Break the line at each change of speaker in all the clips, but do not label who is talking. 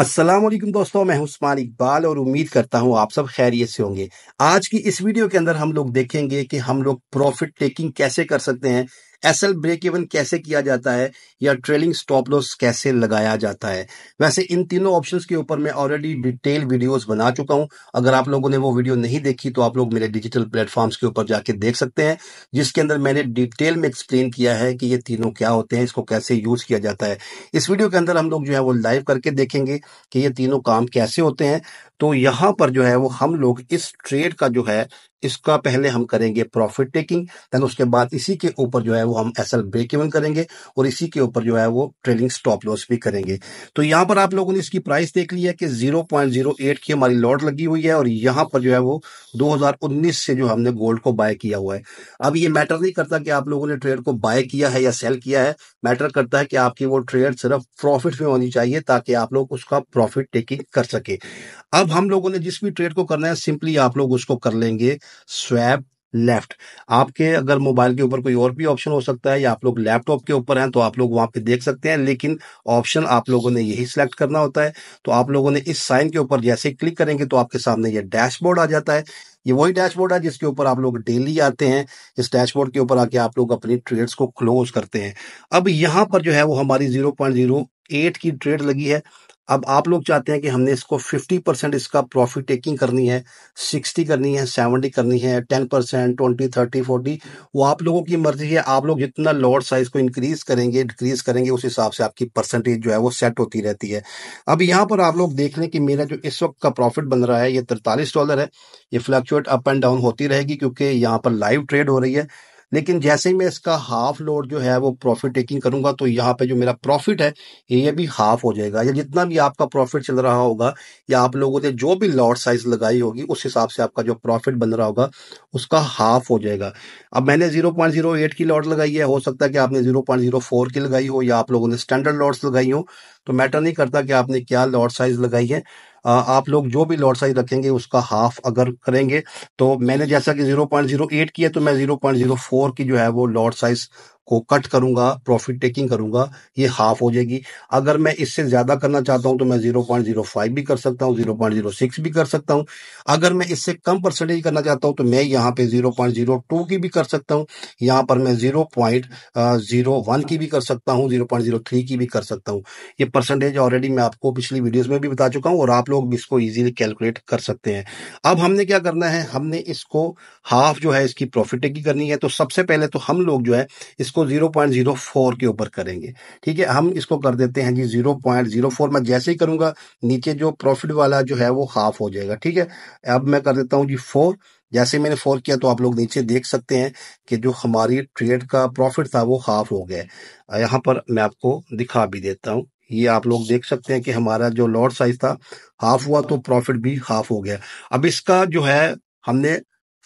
अस्सलाम वालेकुम दोस्तों मैं उस्मान इकबाल और उम्मीद करता हूं आप सब खैरियत से होंगे आज की इस वीडियो के अंदर हम लोग देखेंगे कि हम लोग प्रॉफिट टेकिंग कैसे कर सकते हैं एल ब्रेक इवन कैसे किया जाता है या ट्रेलिंग स्टॉप लॉस कैसे लगाया जाता है वैसे इन तीनों ऑप्शंस के ऊपर मैं ऑलरेडी डिटेल वीडियोस बना चुका हूं अगर आप लोगों ने वो वीडियो नहीं देखी तो आप लोग मेरे डिजिटल प्लेटफॉर्म्स के ऊपर जाके देख सकते हैं जिसके अंदर मैंने डिटेल में एक्सप्लेन किया है कि ये तीनों क्या होते हैं इसको कैसे यूज किया जाता है इस वीडियो के अंदर हम लोग जो है वो लाइव करके देखेंगे कि ये तीनों काम कैसे होते हैं तो यहाँ पर जो है वो हम लोग इस ट्रेड का जो है इसका पहले हम करेंगे प्रॉफिट टेकिंग देन उसके बाद इसी के ऊपर जो है वो हम एस एल ब्रेक इवन करेंगे और इसी के ऊपर जो है वो ट्रेलिंग स्टॉप लॉस भी करेंगे तो यहाँ पर आप लोगों ने इसकी प्राइस देख ली है कि 0.08 की हमारी लॉट लगी हुई है और यहाँ पर जो है वो 2019 से जो हमने गोल्ड को बाय किया हुआ है अब ये मैटर नहीं करता कि आप लोगों ने ट्रेड को बाय किया है या सेल किया है मैटर करता है कि आपकी वो ट्रेड सिर्फ प्रॉफिट में होनी चाहिए ताकि आप लोग उसका प्रॉफिट टेकिंग कर सके अब हम लोगों ने जिस भी ट्रेड को करना है सिंपली आप लोग उसको कर लेंगे स्वैप लेफ्ट आपके अगर मोबाइल के ऊपर कोई और भी ऑप्शन हो सकता है या आप लोग लैपटॉप के ऊपर हैं तो आप लोग वहां पे देख सकते हैं लेकिन ऑप्शन आप लोगों ने यही सिलेक्ट करना होता है तो आप लोगों ने इस साइन के ऊपर जैसे क्लिक करेंगे तो आपके सामने ये डैशबोर्ड आ जाता है ये वही डैशबोर्ड है जिसके ऊपर आप लोग डेली आते हैं इस डैशबोर्ड के ऊपर आके आप लोग अपनी ट्रेड्स को क्लोज करते हैं अब यहां पर जो है वो हमारी जीरो पॉइंट जीरो एट की ट्रेड लगी है अब आप लोग चाहते हैं कि हमने इसको 50 परसेंट इसका प्रॉफिट टेकिंग करनी है 60 करनी है 70 करनी है 10 परसेंट ट्वेंटी थर्टी फोर्टी वो आप लोगों की मर्जी है आप लोग जितना लॉट साइज को इंक्रीज करेंगे डिक्रीज करेंगे उस हिसाब से आपकी परसेंटेज जो है वो सेट होती रहती है अब यहाँ पर आप लोग देख लें कि मेरा जो इस वक्त का प्रॉफिट बन रहा है ये तिरतालीस डॉलर है ये फ्लक्चुएट अप एंड डाउन होती रहेगी क्योंकि यहाँ पर लाइव ट्रेड हो रही है लेकिन जैसे ही मैं इसका हाफ लोड जो है वो प्रॉफिट टेकिंग करूंगा तो यहाँ पे जो मेरा प्रॉफिट है ये भी हाफ हो जाएगा या जितना भी आपका प्रॉफिट चल रहा होगा या आप लोगों ने जो भी लॉट साइज लगाई होगी उस हिसाब से आपका जो प्रॉफिट बन रहा होगा उसका हाफ हो जाएगा अब मैंने जीरो पॉइंट जीरो एट की लॉट लगाई है हो सकता है कि आपने जीरो पॉइंट जीरो फोर की लगाई हो या आप लोगों ने स्टैंडर्ड लॉट्स लगाई हो तो मैटर नहीं करता कि आपने क्या लॉट साइज लगाई है आप लोग जो भी लॉट साइज रखेंगे उसका हाफ अगर करेंगे तो मैंने जैसा कि 0.08 किया तो मैं 0.04 की जो है वो लॉट साइज को कट करूंगा प्रॉफिट टेकिंग करूंगा ये हाफ हो जाएगी अगर मैं इससे ज्यादा करना चाहता हूं तो मैं ज़ीरो जीरो पॉइंट फाइव भी कर सकता हूं सिक्स भी कर सकता हूं अगर मैं इससे कम परसेंटेज करना चाहता हूं तो मैं यहां पे टू की भी कर सकता हूं यहां पर मैं जीरो जीरो पॉइंट वन की भी कर सकता हूं थ्री की भी कर सकता हूं ये परसेंटेज ऑलरेडी मैं आपको पिछली वीडियोज़ में भी बता चुका हूं और आप लोग इसको ईजिली कैलकुलेट कर सकते हैं अब हमने क्या करना है हमने इसको हाफ जो है इसकी प्रॉफिट टेकिंग करनी है तो सबसे पहले तो हम लोग जो है इसको इसको 0.04 के ऊपर करेंगे ठीक है हम इसको कर देते हैं जी 0.04 मैं जैसे ही करूंगा नीचे जो प्रॉफिट वाला जो है वो हाफ हो जाएगा ठीक है अब मैं कर देता हूं जी फोर जैसे मैंने फोर किया तो आप लोग नीचे देख सकते हैं कि जो हमारी ट्रेड का प्रॉफिट था वो हाफ हो गया है यहाँ पर मैं आपको दिखा भी देता हूँ ये आप लोग देख सकते हैं कि हमारा जो लॉर्ड साइज था हाफ हुआ तो प्रॉफिट भी हाफ हो गया अब इसका जो है हमने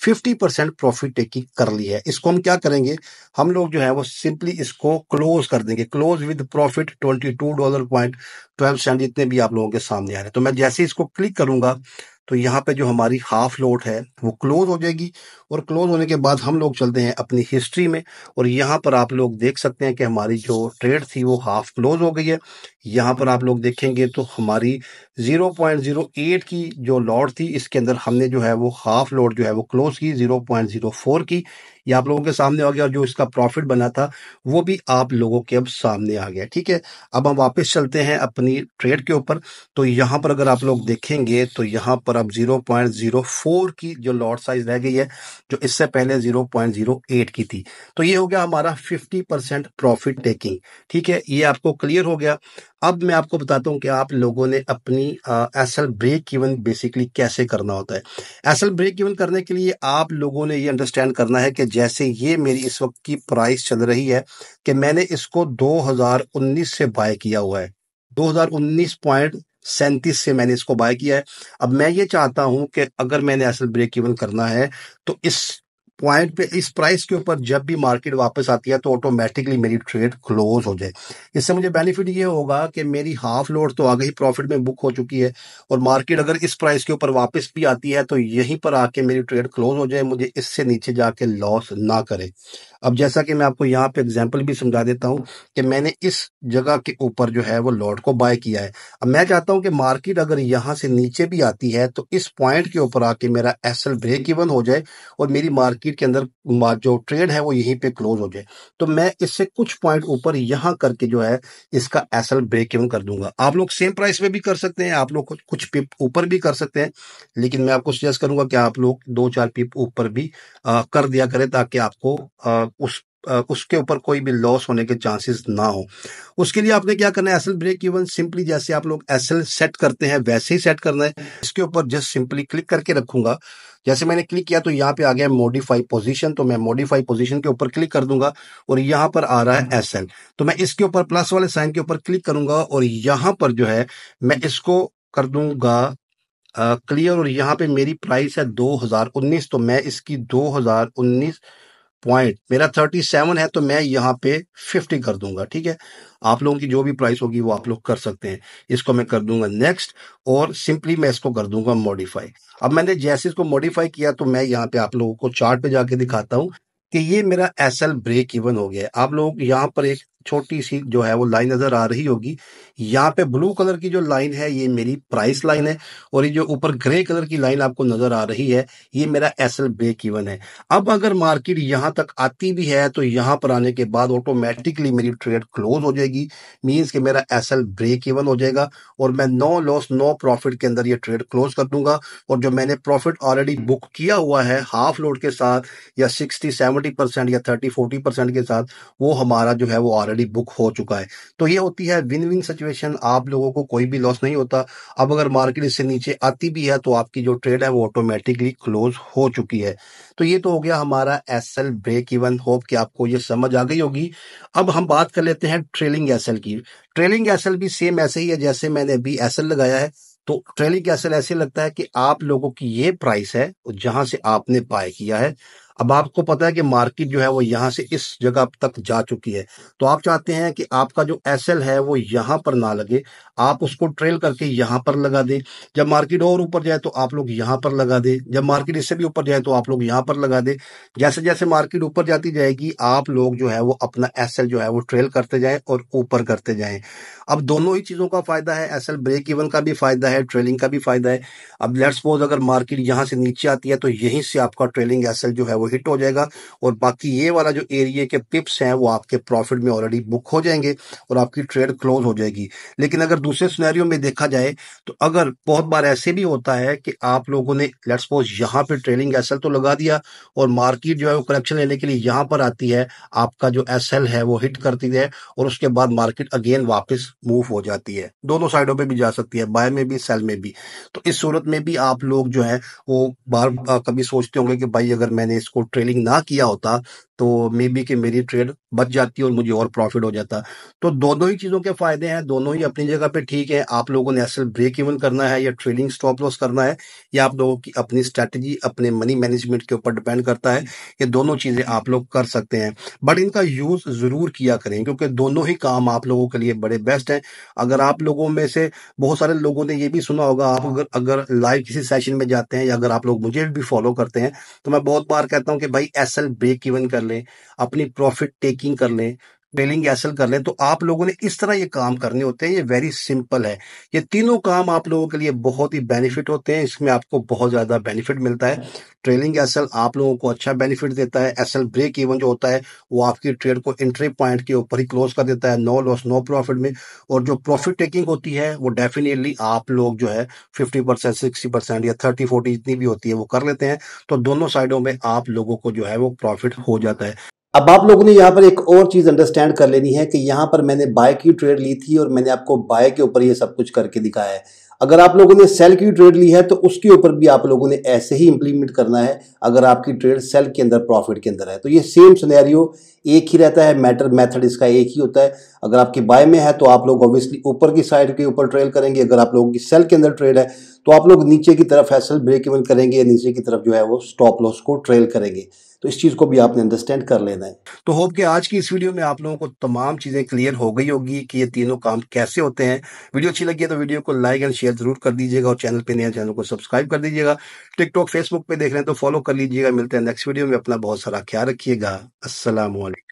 फिफ्टी परसेंट प्रॉफिट टेकिंग कर ली है इसको हम क्या करेंगे हम लोग जो है वो सिंपली इसको क्लोज कर देंगे close with profit twenty two dollar point twelve cent जितने भी आप लोगों के सामने आ रहे हैं तो मैं जैसे इसको क्लिक करूंगा तो यहाँ पे जो हमारी हाफ लोट है वो क्लोज हो जाएगी और क्लोज होने के बाद हम लोग चलते हैं अपनी हिस्ट्री में और यहाँ पर आप लोग देख सकते हैं कि हमारी जो ट्रेड थी वो हाफ क्लोज हो गई है यहाँ पर आप लोग देखेंगे तो हमारी 0.08 की जो लॉट थी इसके अंदर हमने जो है वो हाफ लॉट जो है वो क्लोज की 0.04 की ये आप लोगों के सामने आ गया और जो इसका प्रॉफिट बना था वो भी आप लोगों के अब सामने आ गया ठीक है अब हम वापस चलते हैं अपनी ट्रेड के ऊपर तो यहाँ पर अगर आप लोग देखेंगे तो यहाँ पर अब 0.04 की जो लॉट साइज रह गई है जो इससे पहले 0.08 की थी तो ये हो गया हमारा 50 परसेंट प्रॉफिट टेकिंग ठीक है ये आपको क्लियर हो गया अब मैं आपको बताता हूँ कि आप लोगों ने अपनी S L break even basically कैसे करना होता है एस एल ब्रेक इवन करने के लिए आप लोगों ने ये अंडरस्टैंड करना है कि जैसे ये मेरी इस वक्त की प्राइस चल रही है कि मैंने इसको 2019 से बाय किया हुआ है 2019 पॉइंट सैंतीस से मैंने इसको बाय किया है अब मैं ये चाहता हूं कि अगर मैंने असल ब्रेक इवन करना है तो इस पॉइंट पे इस प्राइस के ऊपर जब भी मार्केट वापस आती है तो ऑटोमेटिकली मेरी ट्रेड क्लोज हो जाए इससे मुझे बेनिफिट ये होगा कि मेरी हाफ लोड तो आगे ही प्रॉफिट में बुक हो चुकी है और मार्केट अगर इस प्राइस के ऊपर वापस भी आती है तो यहीं पर आके मेरी ट्रेड क्लोज हो जाए मुझे इससे नीचे जाके लॉस ना करे अब जैसा कि मैं आपको यहाँ पे एग्जाम्पल भी समझा देता हूँ कि मैंने इस जगह के ऊपर जो है वो लॉट को बाय किया है अब मैं चाहता हूँ कि मार्केट अगर यहाँ से नीचे भी आती है तो इस पॉइंट के ऊपर आके मेरा एसल ब्रेक इवन हो जाए और मेरी मार्केट के अंदर जो ट्रेड है वो यहीं पर क्लोज हो जाए तो मैं इससे कुछ पॉइंट ऊपर यहाँ करके जो है इसका एसल ब्रेक इवन कर दूंगा आप लोग सेम प्राइस में भी कर सकते हैं आप लोग कुछ पिप ऊपर भी कर सकते हैं लेकिन मैं आपको सजेस्ट करूंगा कि आप लोग दो चार पिप ऊपर भी आ, कर दिया करें ताकि आपको आ, उस उसके ऊपर कोई भी लॉस होने के चांसेस ना हो उसके लिए आपने क्या करना है एसएल ब्रेक इवन सिंपली जैसे आप लोग एसएल सेट करते हैं वैसे ही सेट करना है इसके ऊपर जस्ट सिंपली क्लिक करके रखूंगा जैसे मैंने क्लिक किया तो यहाँ पे आ गया मॉडिफाई पोजीशन तो मैं मॉडिफाई पोजीशन के ऊपर क्लिक कर दूंगा और यहाँ पर आ रहा है एस तो मैं इसके ऊपर प्लस वाले साइन के ऊपर क्लिक करूंगा और यहां पर जो है मैं इसको कर दूंगा क्लियर और यहाँ पे मेरी प्राइस है 2019 तो मैं इसकी 2019 पॉइंट मेरा थर्टी सेवन है तो मैं यहाँ पे फिफ्टी कर दूंगा ठीक है आप लोगों की जो भी प्राइस होगी वो आप लोग कर सकते हैं इसको मैं कर दूंगा नेक्स्ट और सिंपली मैं इसको कर दूंगा मॉडिफाई अब मैंने जैसे इसको मॉडिफाई किया तो मैं यहाँ पे आप लोगों को चार्ट पे जाके दिखाता हूँ कि ये मेरा एस एल ब्रेक इवन हो गया आप लोग यहाँ पर एक छोटी सी जो है वो लाइन नजर आ रही होगी यहाँ पे ब्लू कलर की जो लाइन है ये मेरी प्राइस लाइन है और ये जो ऊपर ग्रे कलर की लाइन आपको नजर आ रही है ये मेरा एस एल ब्रेक इवन है अब अगर मार्केट यहाँ तक आती भी है तो यहाँ पर आने के बाद ऑटोमेटिकली मेरी ट्रेड क्लोज हो जाएगी मीन्स कि मेरा एस एल ब्रेक इवन हो जाएगा और मैं नो लॉस नो प्रॉफिट के अंदर ये ट्रेड क्लोज कर दूंगा और जो मैंने प्रॉफिट ऑलरेडी बुक किया हुआ है हाफ लोड के साथ या सिक्सटी सेवेंटी परसेंट या थर्टी फोर्टी परसेंट के साथ वो हमारा जो है वो ऑलरेडी ऑलरेडी बुक हो चुका है तो ये होती है विन विन सिचुएशन आप लोगों को कोई भी लॉस नहीं होता अब अगर मार्केट इससे नीचे आती भी है तो आपकी जो ट्रेड है वो ऑटोमेटिकली क्लोज हो चुकी है तो ये तो हो गया हमारा S L break even hope कि आपको ये समझ आ गई होगी अब हम बात कर लेते हैं ट्रेलिंग एस एल की ट्रेलिंग एस एल भी सेम ऐसे ही है जैसे मैंने अभी एस एल लगाया है तो ट्रेलिंग एस एल ऐसे लगता है कि आप लोगों की ये प्राइस है जहां से आपने बाय किया है अब आपको पता है कि मार्केट जो है वो यहाँ से इस जगह तक जा चुकी है तो आप चाहते हैं कि आपका जो एस है वो यहाँ पर ना लगे आप उसको ट्रेल करके यहाँ पर लगा दें जब मार्केट और ऊपर जाए तो आप लोग यहाँ पर लगा दें जब मार्केट इससे भी ऊपर जाए तो आप लोग यहाँ पर लगा दें जैसे जैसे मार्केट ऊपर जाती जाएगी आप लोग जो है वो अपना एस जो है वो ट्रेल करते जाए और ऊपर करते जाए अब दोनों ही चीज़ों का फायदा है एस ब्रेक इवन का भी फायदा है ट्रेलिंग का भी फायदा है अब लेट्स सपोज अगर मार्केट यहाँ से नीचे आती है तो यहीं से आपका ट्रेलिंग एस जो है वो हिट हो जाएगा और बाकी ये वाला जो एरिया के पिप्स हैं वो आपके प्रॉफिट में ऑलरेडी बुक हो जाएंगे और आपकी ट्रेड क्लोज हो जाएगी लेकिन अगर दूसरे सुनहरियों में देखा जाए तो अगर बहुत बार ऐसे भी होता है कि आप लोगों ने लेट्स सपोज यहाँ पर ट्रेलिंग एस तो लगा दिया और मार्केट जो है वो करेक्शन लेने के लिए यहाँ पर आती है आपका जो एस है वो हिट करती है और उसके बाद मार्केट अगेन वापस मूव हो जाती है दोनों साइडों पर भी जा सकती है बाय में भी सेल में भी तो इस सूरत में भी आप लोग जो है वो बार कभी सोचते होंगे कि भाई अगर मैंने इस उसको ट्रेलिंग ना किया होता तो मे बी कि मेरी ट्रेड बच जाती और मुझे और प्रॉफिट हो जाता तो दोनों ही चीज़ों के फायदे हैं दोनों ही अपनी जगह पे ठीक है आप लोगों ने असल ब्रेक इवन करना है या ट्रेडिंग स्टॉप लॉस करना है या आप लोगों की अपनी स्ट्रैटेजी अपने मनी मैनेजमेंट के ऊपर डिपेंड करता है ये दोनों चीज़ें आप लोग कर सकते हैं बट इनका यूज़ ज़रूर किया करें क्योंकि दोनों ही काम आप लोगों के लिए बड़े बेस्ट हैं अगर आप लोगों में से बहुत सारे लोगों ने ये भी सुना होगा आप अगर अगर लाइव किसी सेशन में जाते हैं या अगर आप लोग मुझे भी फॉलो करते हैं तो मैं बहुत बार कहता हूँ कि भाई एस ब्रेक इवन कर लें अपनी प्रॉफिट टेकिंग कर लें ट्रेलिंग हासिल कर लें तो आप लोगों ने इस तरह ये काम करने होते हैं ये वेरी सिंपल है ये तीनों काम आप लोगों के लिए बहुत ही बेनिफिट होते हैं इसमें आपको बहुत ज़्यादा बेनिफिट मिलता है ट्रेलिंग एसल आप लोगों को अच्छा बेनिफिट देता है एसल ब्रेक इवन जो होता है वो आपकी ट्रेड को एंट्री पॉइंट के ऊपर ही क्लोज कर देता है नो लॉस नो प्रॉफिट में और जो प्रॉफिट टेकिंग होती है वो डेफिनेटली आप लोग जो है फिफ्टी परसेंट सिक्सटी परसेंट या थर्टी फोर्टी जितनी भी होती है वो कर लेते हैं तो दोनों साइडों में आप लोगों को जो है वो प्रॉफिट हो जाता है अब आप लोगों ने यहाँ पर एक और चीज़ अंडरस्टैंड कर लेनी है कि यहाँ पर मैंने बाय की ट्रेड ली थी और मैंने आपको बाय के ऊपर ये सब कुछ करके दिखाया है अगर आप लोगों ने सेल की ट्रेड ली है तो उसके ऊपर भी आप लोगों ने ऐसे ही इंप्लीमेंट करना है अगर आपकी ट्रेड सेल के अंदर प्रॉफिट के अंदर है तो ये सेम सुनैरियो एक ही रहता है मैटर मेथड इसका एक ही होता है अगर आपकी बाय में है तो आप लोग ऑब्वियसली ऊपर की साइड के ऊपर ट्रेड करेंगे अगर आप लोगों की सेल के अंदर ट्रेड है तो आप लोग नीचे की तरफ एसल ब्रेक इवन करेंगे या नीचे की तरफ जो है वो स्टॉप लॉस को ट्रेल करेंगे तो इस चीज़ को भी आपने अंडरस्टैंड कर लेना है तो होप कि आज की इस वीडियो में आप लोगों को तमाम चीज़ें क्लियर हो गई होगी कि ये तीनों काम कैसे होते हैं वीडियो अच्छी लगी है तो वीडियो को लाइक एंड शेयर जरूर कर दीजिएगा और चैनल पर नया चैनल को सब्सक्राइब कर दीजिएगा टिकटॉक फेसबुक पर देख रहे हैं तो फॉलो कर लीजिएगा मिलते हैं नेक्स्ट वीडियो में अपना बहुत सारा ख्याल रखिएगा असल